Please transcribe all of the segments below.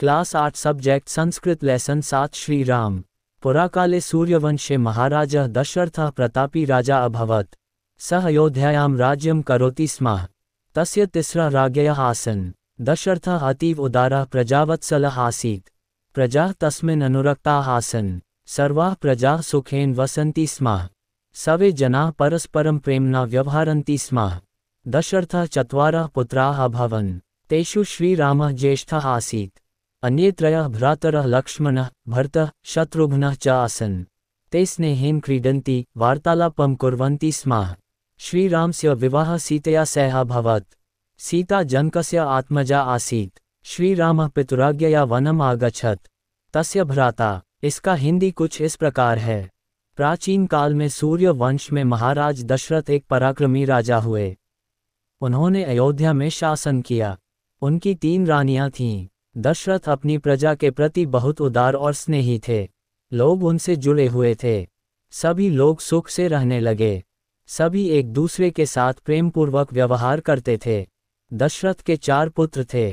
class आठ subject Sanskrit lesson सात श्री राम पुराकाले सूर्यवंशे महाराज दशरथ प्रतापी राजा अभवत सः योध्यायां करोति स्म तस्य तिस्रा राज्ञयः आसन् दशरथ अतीव उदार प्रजावत्सल आसी प्रजा तस्मिन् अनुरक्ताः आसन् सर्वा प्रजाः सुखेन वसन्ति स्म सवे जना परस्परं प्रेम्णा व्यवहरन्ति स्म दशरथ चुरा पुत्र अभवं तेषु श्रीराम ज्येष्ठ आसी अनेत्रय भ्रातर लक्ष्मण भर्त शत्रुघ्न च आसन् ते स्नेहेन क्रीडती वार्तालापं कुरी स्म श्रीराम से विवाह सीतया अभवत सीता जनक आत्मजा आसी श्रीराम पितुराज्ञया वनम आगछत तस्य भ्राता इसका हिंदी कुछ इस प्रकार है प्राचीन काल में सूर्य वंश में महाराज दशरथ एक पराक्रमी राजा हुए उन्होंने अयोध्या में शासन किया उनकी तीन रानियां थीं दशरथ अपनी प्रजा के प्रति बहुत उदार और स्नेही थे लोग उनसे जुड़े हुए थे सभी लोग सुख से रहने लगे सभी एक दूसरे के साथ प्रेमपूर्वक व्यवहार करते थे दशरथ के चार पुत्र थे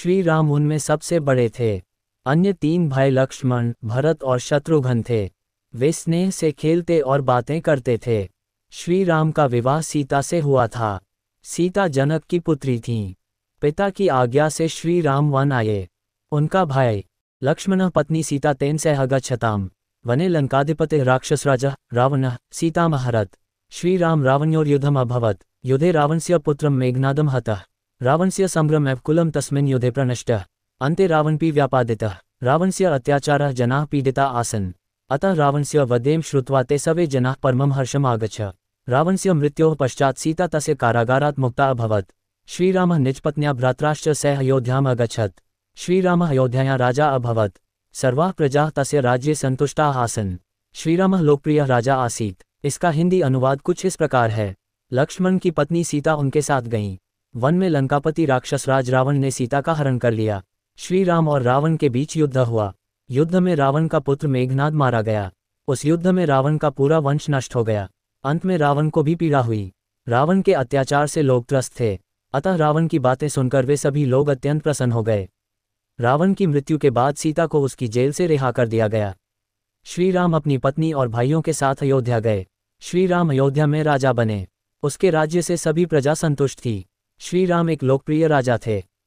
श्री राम उनमें सबसे बड़े थे अन्य तीन भाई लक्ष्मण भरत और शत्रुघ्न थे वे स्नेह से खेलते और बातें करते थे श्री राम का विवाह सीता से हुआ था सीता जनक की पुत्री थीं पिता की आज्ञा से श्री राम वन आए उनका भाई लक्ष्मण पत्नी सीता तेन से हगा छताम वने लंकाधिपति राक्षस राजा रावण सीता महरत श्री राम रावण्योर युद्धम अभवत युधे रावणस्य पुत्र मेघनादम हतः रावणस्य संभ्रम कुलम तस्मिन् युधे प्रणष्ट अन्ते रावणपि व्यापादितः रावणस्य अत्याचार जनाः पीडिता आसन् अतः रावणस्य वदेम श्रुत्वा ते सवे जनाः परमं हर्षम् आगच्छ रावणस्य मृत्योः पश्चात् सीता तस्य कारागारात् मुक्ता अभवत् श्रीराम निजपत्निया भ्रात्राश्च सह अगछत श्री राम अयोध्या राजा अभवत सर्वाः प्रजा तस्य राज्य संतुष्टाः आसन श्रीराम लोकप्रिय राजा आसीत इसका हिंदी अनुवाद कुछ इस प्रकार है लक्ष्मण की पत्नी सीता उनके साथ गईं वन में लंकापति राक्षस राज रावण ने सीता का हरण कर लिया श्री राम और रावण के बीच युद्ध हुआ युद्ध में रावण का पुत्र मेघनाद मारा गया उस युद्ध में रावण का पूरा वंश नष्ट हो गया अंत में रावण को भी पीड़ा हुई रावण के अत्याचार से लोग त्रस्त थे अतः रावण की बातें सुनकर वे सभी लोग अत्यंत प्रसन्न हो गए रावण की मृत्यु के बाद सीता को उसकी जेल से रिहा कर दिया गया श्री राम अपनी पत्नी और भाइयों के साथ अयोध्या गए श्री राम अयोध्या में राजा बने उसके राज्य से सभी प्रजा संतुष्ट थी श्री राम एक लोकप्रिय राजा थे